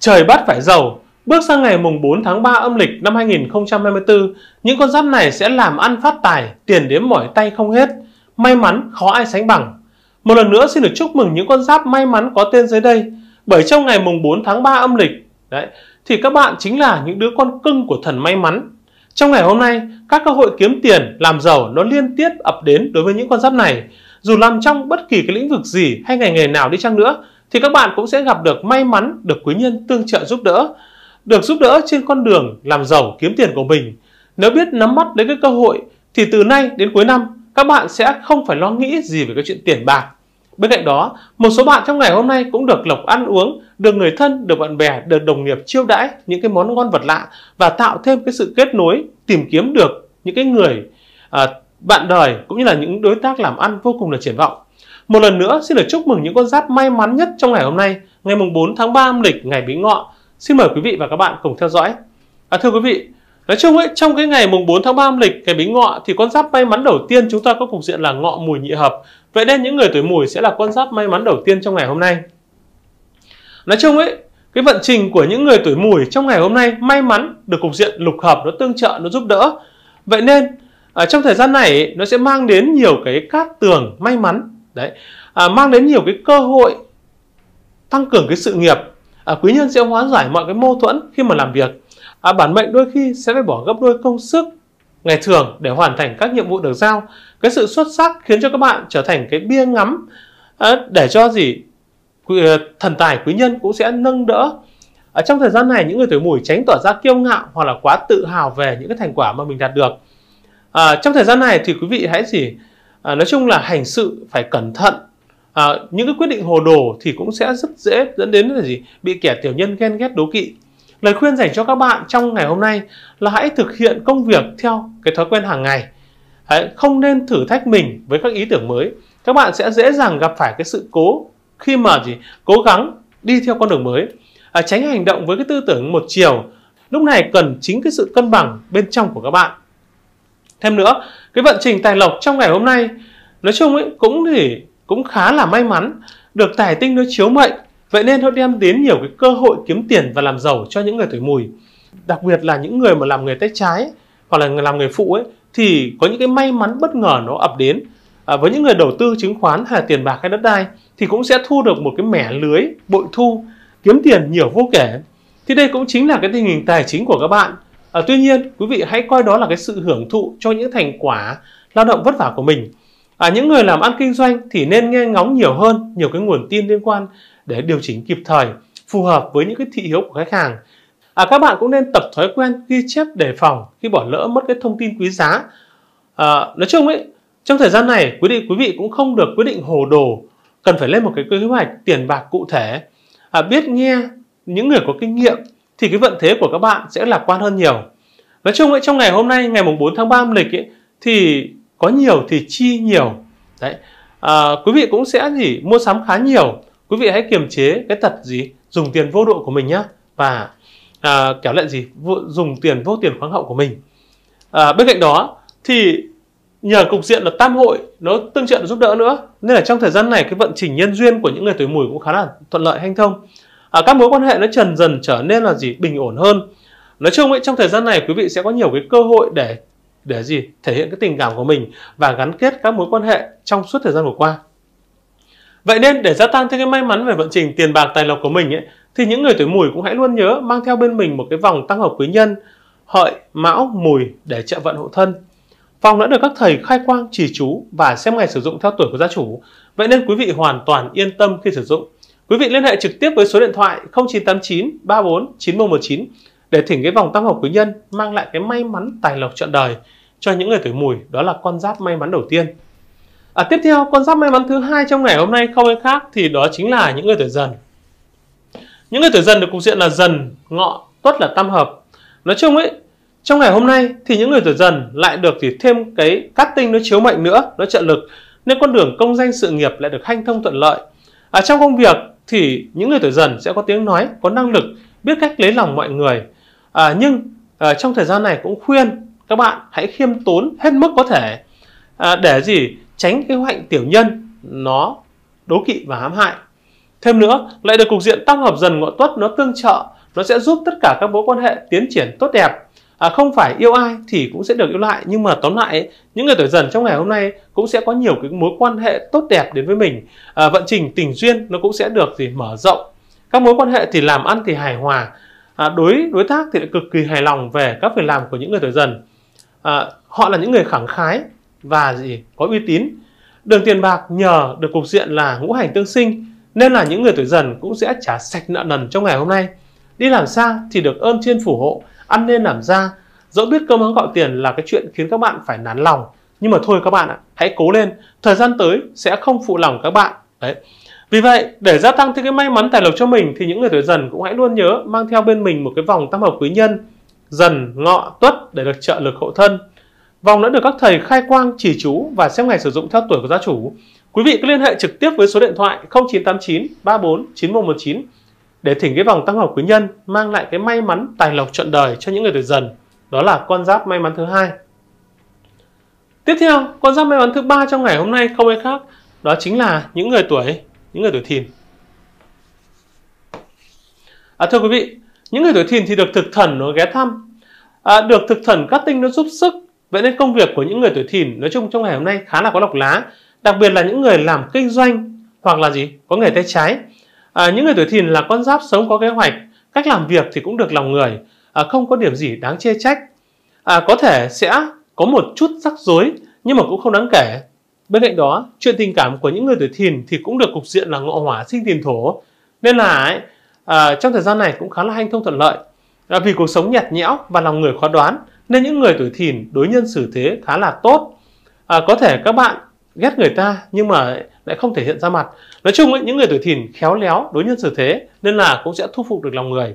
Trời bắt phải giàu, bước sang ngày mùng 4 tháng 3 âm lịch năm 2024, những con giáp này sẽ làm ăn phát tài, tiền đếm mỏi tay không hết, may mắn khó ai sánh bằng. Một lần nữa xin được chúc mừng những con giáp may mắn có tên dưới đây, bởi trong ngày mùng 4 tháng 3 âm lịch, đấy, thì các bạn chính là những đứa con cưng của thần may mắn. Trong ngày hôm nay, các cơ hội kiếm tiền, làm giàu nó liên tiếp ập đến đối với những con giáp này. Dù làm trong bất kỳ cái lĩnh vực gì hay ngành nghề nào đi chăng nữa, thì các bạn cũng sẽ gặp được may mắn được quý nhân tương trợ giúp đỡ, được giúp đỡ trên con đường làm giàu kiếm tiền của mình. Nếu biết nắm bắt đến cái cơ hội thì từ nay đến cuối năm các bạn sẽ không phải lo nghĩ gì về cái chuyện tiền bạc. Bên cạnh đó, một số bạn trong ngày hôm nay cũng được lộc ăn uống, được người thân, được bạn bè, được đồng nghiệp chiêu đãi những cái món ngon vật lạ và tạo thêm cái sự kết nối, tìm kiếm được những cái người à, bạn đời cũng như là những đối tác làm ăn vô cùng là triển vọng một lần nữa xin được chúc mừng những con giáp may mắn nhất trong ngày hôm nay, ngày mùng 4 tháng 3 âm lịch ngày Bính Ngọ. Xin mời quý vị và các bạn cùng theo dõi. À, thưa quý vị, nói chung ấy trong cái ngày mùng 4 tháng 3 âm lịch ngày Bính Ngọ thì con giáp may mắn đầu tiên chúng ta có cục diện là Ngọ Mùi nhị hợp. Vậy nên những người tuổi Mùi sẽ là con giáp may mắn đầu tiên trong ngày hôm nay. Nói chung ấy cái vận trình của những người tuổi mùi trong ngày hôm nay may mắn được cục diện lục hợp nó tương trợ nó giúp đỡ vậy nên ở à, trong thời gian này nó sẽ mang đến nhiều cái cát tường may mắn đấy à, mang đến nhiều cái cơ hội tăng cường cái sự nghiệp à, quý nhân sẽ hóa giải mọi cái mâu thuẫn khi mà làm việc à, bản mệnh đôi khi sẽ phải bỏ gấp đôi công sức ngày thường để hoàn thành các nhiệm vụ được giao cái sự xuất sắc khiến cho các bạn trở thành cái bia ngắm à, để cho gì à, thần tài quý nhân cũng sẽ nâng đỡ ở à, trong thời gian này những người tuổi mùi tránh tỏ ra kiêu ngạo hoặc là quá tự hào về những cái thành quả mà mình đạt được à, trong thời gian này thì quý vị hãy gì à, nói chung là hành sự phải cẩn thận à, những cái quyết định hồ đồ thì cũng sẽ rất dễ dẫn đến là gì bị kẻ tiểu nhân ghen ghét đố kỵ lời khuyên dành cho các bạn trong ngày hôm nay là hãy thực hiện công việc theo cái thói quen hàng ngày Đấy, không nên thử thách mình với các ý tưởng mới các bạn sẽ dễ dàng gặp phải cái sự cố khi mà gì cố gắng đi theo con đường mới à, tránh hành động với cái tư tưởng một chiều lúc này cần chính cái sự cân bằng bên trong của các bạn thêm nữa cái vận trình tài lộc trong ngày hôm nay nói chung ấy cũng thì cũng khá là may mắn được tài tinh nó chiếu mệnh vậy nên nó đem đến nhiều cái cơ hội kiếm tiền và làm giàu cho những người tuổi mùi đặc biệt là những người mà làm nghề tay trái hoặc là người làm nghề phụ ấy thì có những cái may mắn bất ngờ nó ập đến à, với những người đầu tư chứng khoán hay là tiền bạc hay đất đai thì cũng sẽ thu được một cái mẻ lưới bội thu kiếm tiền nhiều vô kể thì đây cũng chính là cái tình hình tài chính của các bạn À, tuy nhiên, quý vị hãy coi đó là cái sự hưởng thụ cho những thành quả lao động vất vả của mình. À, những người làm ăn kinh doanh thì nên nghe ngóng nhiều hơn nhiều cái nguồn tin liên quan để điều chỉnh kịp thời, phù hợp với những cái thị hiếu của khách hàng. À, các bạn cũng nên tập thói quen ghi chép đề phòng khi bỏ lỡ mất cái thông tin quý giá. À, nói chung ấy, trong thời gian này quý vị quý vị cũng không được quyết định hồ đồ, cần phải lên một cái kế hoạch tiền bạc cụ thể, à, biết nghe những người có kinh nghiệm thì cái vận thế của các bạn sẽ lạc quan hơn nhiều. Nói chung ấy, trong ngày hôm nay ngày mùng 4 tháng 3 âm lịch ấy, thì có nhiều thì chi nhiều. Đấy. À, quý vị cũng sẽ gì mua sắm khá nhiều. Quý vị hãy kiềm chế cái tật gì dùng tiền vô độ của mình nhé và à, kéo lại gì dùng tiền vô tiền khoáng hậu của mình. À, bên cạnh đó thì nhờ cục diện là tam hội nó tương trợ giúp đỡ nữa nên là trong thời gian này cái vận trình nhân duyên của những người tuổi mùi cũng khá là thuận lợi hanh thông à, các mối quan hệ nó dần dần trở nên là gì bình ổn hơn nói chung ấy trong thời gian này quý vị sẽ có nhiều cái cơ hội để để gì thể hiện cái tình cảm của mình và gắn kết các mối quan hệ trong suốt thời gian vừa qua vậy nên để gia tăng thêm cái may mắn về vận trình tiền bạc tài lộc của mình ấy thì những người tuổi mùi cũng hãy luôn nhớ mang theo bên mình một cái vòng tăng hợp quý nhân hợi mão mùi để trợ vận hộ thân vòng đã được các thầy khai quang, chỉ chú và xem ngày sử dụng theo tuổi của gia chủ. Vậy nên quý vị hoàn toàn yên tâm khi sử dụng. Quý vị liên hệ trực tiếp với số điện thoại 0989 34 9119 để thỉnh cái vòng tam hợp quý nhân mang lại cái may mắn tài lộc trọn đời cho những người tuổi mùi đó là con giáp may mắn đầu tiên à, tiếp theo con giáp may mắn thứ hai trong ngày hôm nay không ai khác thì đó chính là những người tuổi dần những người tuổi dần được cục diện là dần ngọ tuất là tam hợp nói chung ấy trong ngày hôm nay thì những người tuổi dần lại được thì thêm cái cát tinh nó chiếu mệnh nữa nó trợ lực nên con đường công danh sự nghiệp lại được hanh thông thuận lợi à, trong công việc thì những người tuổi dần sẽ có tiếng nói, có năng lực, biết cách lấy lòng mọi người. À, nhưng à, trong thời gian này cũng khuyên các bạn hãy khiêm tốn hết mức có thể à, để gì tránh cái hoạnh tiểu nhân nó đố kỵ và hãm hại. Thêm nữa, lại được cục diện tăng hợp dần ngọ tuất nó tương trợ, nó sẽ giúp tất cả các mối quan hệ tiến triển tốt đẹp à, không phải yêu ai thì cũng sẽ được yêu lại nhưng mà tóm lại những người tuổi dần trong ngày hôm nay cũng sẽ có nhiều cái mối quan hệ tốt đẹp đến với mình à, vận trình tình duyên nó cũng sẽ được gì mở rộng các mối quan hệ thì làm ăn thì hài hòa à, đối đối tác thì cực kỳ hài lòng về các việc làm của những người tuổi dần à, họ là những người khẳng khái và gì có uy tín đường tiền bạc nhờ được cục diện là ngũ hành tương sinh nên là những người tuổi dần cũng sẽ trả sạch nợ nần trong ngày hôm nay đi làm xa thì được ơn trên phù hộ ăn nên làm ra dẫu biết cơm áo gạo tiền là cái chuyện khiến các bạn phải nán lòng nhưng mà thôi các bạn ạ hãy cố lên thời gian tới sẽ không phụ lòng các bạn đấy vì vậy, để gia tăng thêm cái may mắn tài lộc cho mình thì những người tuổi dần cũng hãy luôn nhớ mang theo bên mình một cái vòng tam hợp quý nhân dần, ngọ, tuất để được trợ lực hộ thân. Vòng đã được các thầy khai quang, chỉ chú và xem ngày sử dụng theo tuổi của gia chủ. Quý vị cứ liên hệ trực tiếp với số điện thoại 0989 34 9119 để thỉnh cái vòng tăng hợp quý nhân mang lại cái may mắn tài lộc trọn đời cho những người tuổi dần đó là con giáp may mắn thứ hai tiếp theo con giáp may mắn thứ ba trong ngày hôm nay không ai khác đó chính là những người tuổi những người tuổi thìn à, thưa quý vị những người tuổi thìn thì được thực thần nó ghé thăm à, được thực thần các tinh nó giúp sức vậy nên công việc của những người tuổi thìn nói chung trong ngày hôm nay khá là có lọc lá đặc biệt là những người làm kinh doanh hoặc là gì có nghề tay trái À, những người tuổi thìn là con giáp sống có kế hoạch, cách làm việc thì cũng được lòng người, à, không có điểm gì đáng chê trách. À, có thể sẽ có một chút rắc rối nhưng mà cũng không đáng kể. Bên cạnh đó, chuyện tình cảm của những người tuổi thìn thì cũng được cục diện là ngọ hỏa sinh tiền thổ. Nên là ấy, à, trong thời gian này cũng khá là hanh thông thuận lợi. À, vì cuộc sống nhạt nhẽo và lòng người khó đoán nên những người tuổi thìn đối nhân xử thế khá là tốt. À, có thể các bạn ghét người ta nhưng mà lại không thể hiện ra mặt nói chung ấy, những người tuổi thìn khéo léo đối nhân xử thế nên là cũng sẽ thu phục được lòng người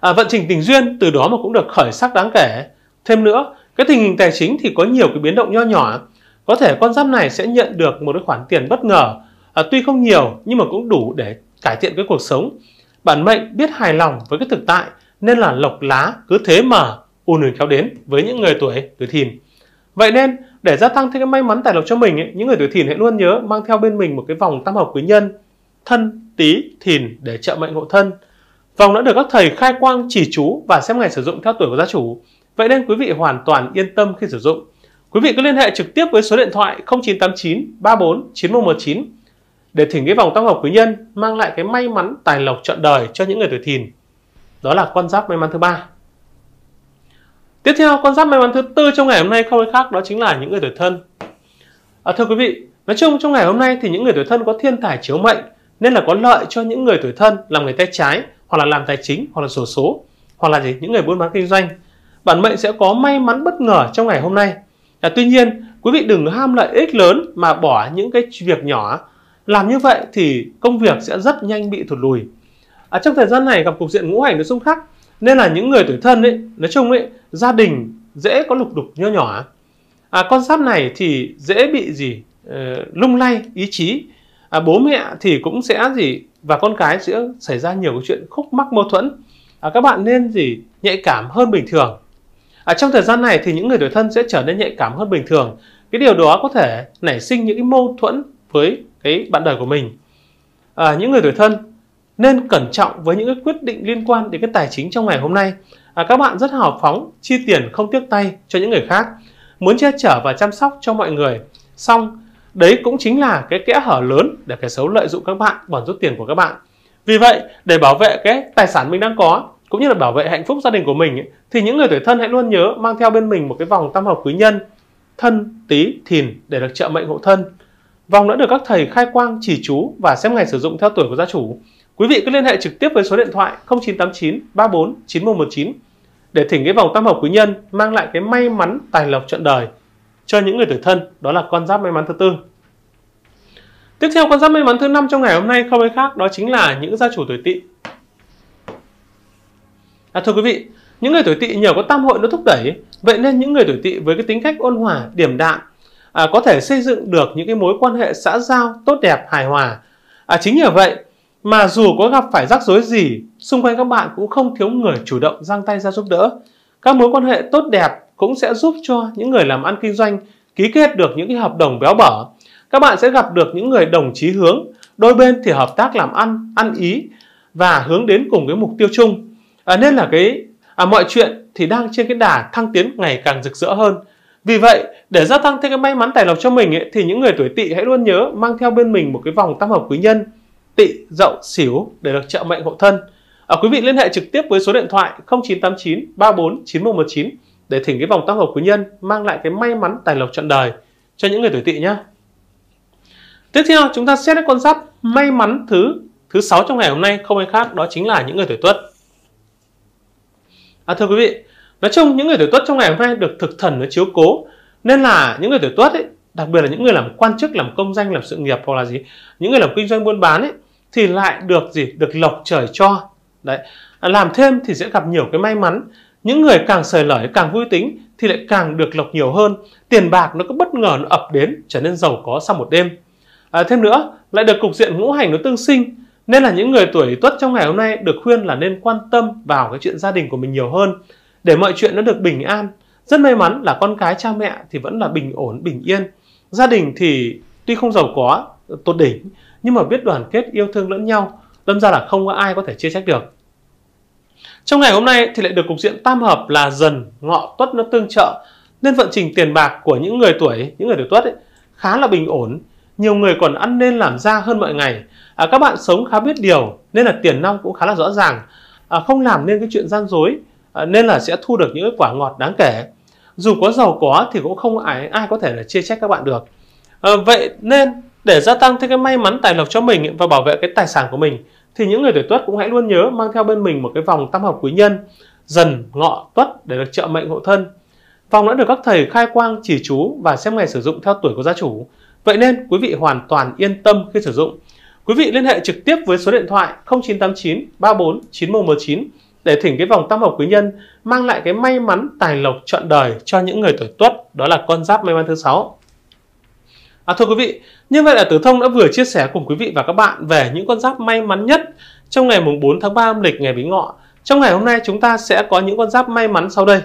à, vận trình tình duyên từ đó mà cũng được khởi sắc đáng kể thêm nữa cái tình hình tài chính thì có nhiều cái biến động nho nhỏ có thể con giáp này sẽ nhận được một cái khoản tiền bất ngờ à, tuy không nhiều nhưng mà cũng đủ để cải thiện cái cuộc sống bản mệnh biết hài lòng với cái thực tại nên là lộc lá cứ thế mà ùn ùn kéo đến với những người tuổi tuổi thìn vậy nên để gia tăng thêm cái may mắn tài lộc cho mình ấy, những người tuổi thìn hãy luôn nhớ mang theo bên mình một cái vòng tam hợp quý nhân thân tý thìn để trợ mệnh hộ thân vòng đã được các thầy khai quang chỉ chú và xem ngày sử dụng theo tuổi của gia chủ vậy nên quý vị hoàn toàn yên tâm khi sử dụng quý vị cứ liên hệ trực tiếp với số điện thoại 0989 34 9119 để thỉnh cái vòng tam hợp quý nhân mang lại cái may mắn tài lộc trọn đời cho những người tuổi thìn đó là con giáp may mắn thứ ba Tiếp theo, con giáp may mắn thứ tư trong ngày hôm nay không ai khác đó chính là những người tuổi thân. À, thưa quý vị, nói chung trong ngày hôm nay thì những người tuổi thân có thiên tài chiếu mệnh nên là có lợi cho những người tuổi thân làm người tay trái hoặc là làm tài chính hoặc là sổ số hoặc là gì những người buôn bán kinh doanh. Bản mệnh sẽ có may mắn bất ngờ trong ngày hôm nay. À, tuy nhiên, quý vị đừng ham lợi ích lớn mà bỏ những cái việc nhỏ. Làm như vậy thì công việc sẽ rất nhanh bị thụt lùi. À, trong thời gian này gặp cục diện ngũ hành nó xung khắc nên là những người tuổi thân ấy nói chung ấy gia đình dễ có lục đục nho nhỏ à, con giáp này thì dễ bị gì ờ, lung lay ý chí à, bố mẹ thì cũng sẽ gì và con cái sẽ xảy ra nhiều cái chuyện khúc mắc mâu thuẫn à, các bạn nên gì nhạy cảm hơn bình thường à, trong thời gian này thì những người tuổi thân sẽ trở nên nhạy cảm hơn bình thường cái điều đó có thể nảy sinh những cái mâu thuẫn với cái bạn đời của mình à, những người tuổi thân nên cẩn trọng với những cái quyết định liên quan đến cái tài chính trong ngày hôm nay à, các bạn rất hào phóng chi tiền không tiếc tay cho những người khác muốn che chở và chăm sóc cho mọi người xong đấy cũng chính là cái kẽ hở lớn để kẻ xấu lợi dụng các bạn bòn rút tiền của các bạn vì vậy để bảo vệ cái tài sản mình đang có cũng như là bảo vệ hạnh phúc gia đình của mình thì những người tuổi thân hãy luôn nhớ mang theo bên mình một cái vòng tam hợp quý nhân thân tý thìn để được trợ mệnh hộ thân vòng đã được các thầy khai quang chỉ chú và xem ngày sử dụng theo tuổi của gia chủ Quý vị cứ liên hệ trực tiếp với số điện thoại 0989 34 9119 để thỉnh cái vòng tam hợp quý nhân mang lại cái may mắn tài lộc trọn đời cho những người tuổi thân, đó là con giáp may mắn thứ tư. Tiếp theo con giáp may mắn thứ năm trong ngày hôm nay không ai khác đó chính là những gia chủ tuổi Tỵ. À, thưa quý vị, những người tuổi Tỵ nhờ có tam hội nó thúc đẩy, vậy nên những người tuổi Tỵ với cái tính cách ôn hòa, điểm đạm à, có thể xây dựng được những cái mối quan hệ xã giao tốt đẹp, hài hòa. À, chính nhờ vậy mà dù có gặp phải rắc rối gì, xung quanh các bạn cũng không thiếu người chủ động giang tay ra giúp đỡ. Các mối quan hệ tốt đẹp cũng sẽ giúp cho những người làm ăn kinh doanh ký kết được những cái hợp đồng béo bở. Các bạn sẽ gặp được những người đồng chí hướng, đôi bên thì hợp tác làm ăn, ăn ý và hướng đến cùng cái mục tiêu chung. À, nên là cái à, mọi chuyện thì đang trên cái đà thăng tiến ngày càng rực rỡ hơn. Vì vậy, để gia tăng thêm cái may mắn tài lộc cho mình ấy, thì những người tuổi tỵ hãy luôn nhớ mang theo bên mình một cái vòng tam hợp quý nhân tị, dậu, xỉu để được trợ mệnh hộ thân. À, quý vị liên hệ trực tiếp với số điện thoại 0989 34 9119 để thỉnh cái vòng tăng hợp quý nhân mang lại cái may mắn tài lộc trọn đời cho những người tuổi tỵ nhé. Tiếp theo chúng ta xét đến con giáp may mắn thứ thứ sáu trong ngày hôm nay không ai khác đó chính là những người tuổi tuất. À, thưa quý vị, nói chung những người tuổi tuất trong ngày hôm nay được thực thần nó chiếu cố nên là những người tuổi tuất ấy đặc biệt là những người làm quan chức làm công danh làm sự nghiệp hoặc là gì những người làm kinh doanh buôn bán ấy thì lại được gì được lộc trời cho đấy làm thêm thì sẽ gặp nhiều cái may mắn những người càng sời lởi càng vui tính thì lại càng được lộc nhiều hơn tiền bạc nó cứ bất ngờ nó ập đến trở nên giàu có sau một đêm à, thêm nữa lại được cục diện ngũ hành nó tương sinh nên là những người tuổi tuất trong ngày hôm nay được khuyên là nên quan tâm vào cái chuyện gia đình của mình nhiều hơn để mọi chuyện nó được bình an rất may mắn là con cái cha mẹ thì vẫn là bình ổn bình yên gia đình thì tuy không giàu có tốt đỉnh nhưng mà biết đoàn kết yêu thương lẫn nhau đâm ra là không có ai có thể chia trách được trong ngày hôm nay thì lại được cục diện tam hợp là dần ngọ tuất nó tương trợ nên vận trình tiền bạc của những người tuổi những người tuổi tuất ấy, khá là bình ổn nhiều người còn ăn nên làm ra hơn mọi ngày à, các bạn sống khá biết điều nên là tiền nong cũng khá là rõ ràng à, không làm nên cái chuyện gian dối à, nên là sẽ thu được những quả ngọt đáng kể dù có giàu có thì cũng không ai ai có thể là chia trách các bạn được à, vậy nên để gia tăng thêm cái may mắn tài lộc cho mình và bảo vệ cái tài sản của mình thì những người tuổi tuất cũng hãy luôn nhớ mang theo bên mình một cái vòng tam hợp quý nhân dần ngọ tuất để được trợ mệnh hộ thân vòng đã được các thầy khai quang chỉ chú và xem ngày sử dụng theo tuổi của gia chủ vậy nên quý vị hoàn toàn yên tâm khi sử dụng quý vị liên hệ trực tiếp với số điện thoại 0989 34 9119 để thỉnh cái vòng tam hợp quý nhân mang lại cái may mắn tài lộc trọn đời cho những người tuổi tuất đó là con giáp may mắn thứ sáu à, thưa quý vị như vậy là tử thông đã vừa chia sẻ cùng quý vị và các bạn về những con giáp may mắn nhất trong ngày mùng 4 tháng 3 âm lịch ngày bính ngọ trong ngày hôm nay chúng ta sẽ có những con giáp may mắn sau đây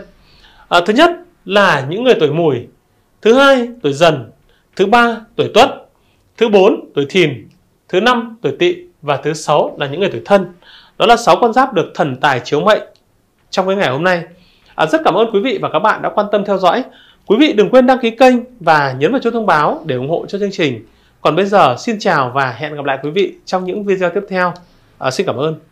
à, thứ nhất là những người tuổi mùi thứ hai tuổi dần thứ ba tuổi tuất thứ bốn tuổi thìn thứ năm tuổi tỵ và thứ sáu là những người tuổi thân đó là 6 con giáp được thần tài chiếu mệnh trong cái ngày hôm nay. À, rất cảm ơn quý vị và các bạn đã quan tâm theo dõi. Quý vị đừng quên đăng ký kênh và nhấn vào chuông thông báo để ủng hộ cho chương trình. Còn bây giờ xin chào và hẹn gặp lại quý vị trong những video tiếp theo. À, xin cảm ơn.